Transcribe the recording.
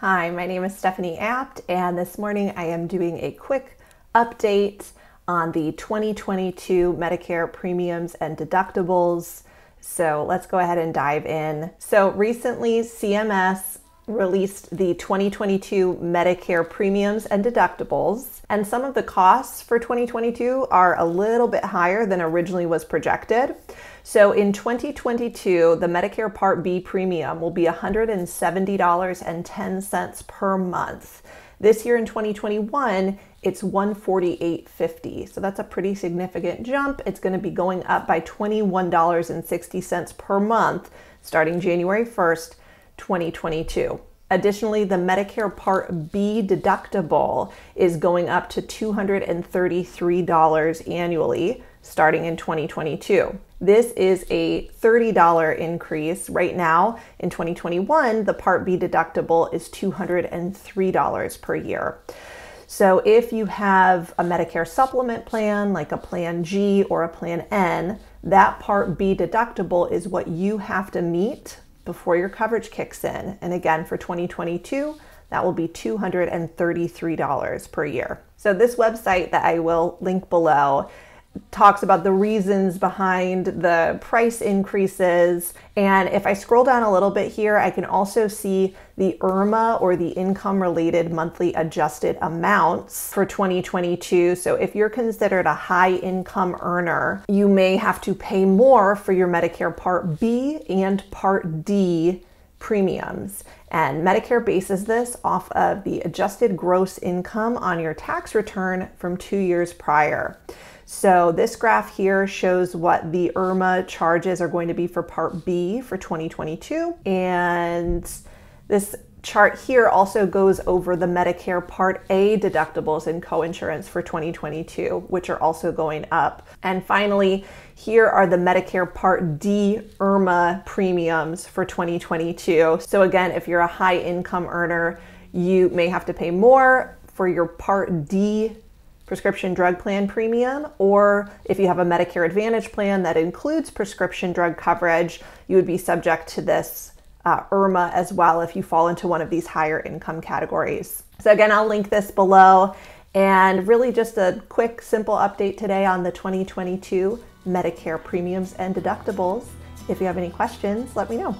Hi, my name is Stephanie Apt, and this morning I am doing a quick update on the 2022 Medicare premiums and deductibles. So let's go ahead and dive in. So recently, CMS released the 2022 Medicare premiums and deductibles, and some of the costs for 2022 are a little bit higher than originally was projected. So in 2022, the Medicare Part B premium will be $170.10 per month. This year in 2021, it's 148.50. So that's a pretty significant jump. It's going to be going up by $21.60 per month starting January 1st 2022. Additionally, the Medicare Part B deductible is going up to $233 annually starting in 2022. This is a $30 increase. Right now, in 2021, the Part B deductible is $203 per year. So, if you have a Medicare supplement plan like a Plan G or a Plan N, that Part B deductible is what you have to meet before your coverage kicks in. And again, for 2022, that will be $233 per year. So, this website that I will link below talks about the reasons behind the price increases. And if I scroll down a little bit here, I can also see the IRMA or the income related monthly adjusted amounts for 2022. So if you're considered a high income earner, you may have to pay more for your Medicare Part B and Part D premiums. And Medicare bases this off of the adjusted gross income on your tax return from two years prior. So this graph here shows what the IRMA charges are going to be for Part B for 2022. And this chart here also goes over the Medicare Part A deductibles and coinsurance for 2022, which are also going up. And finally, here are the Medicare Part D IRMA premiums for 2022. So, again, if you're a high income earner, you may have to pay more for your Part D prescription drug plan premium, or if you have a Medicare Advantage plan that includes prescription drug coverage, you would be subject to this uh, IRMA as well if you fall into one of these higher income categories. So, again, I'll link this below. And really, just a quick, simple update today on the 2022 Medicare premiums and deductibles. If you have any questions, let me know.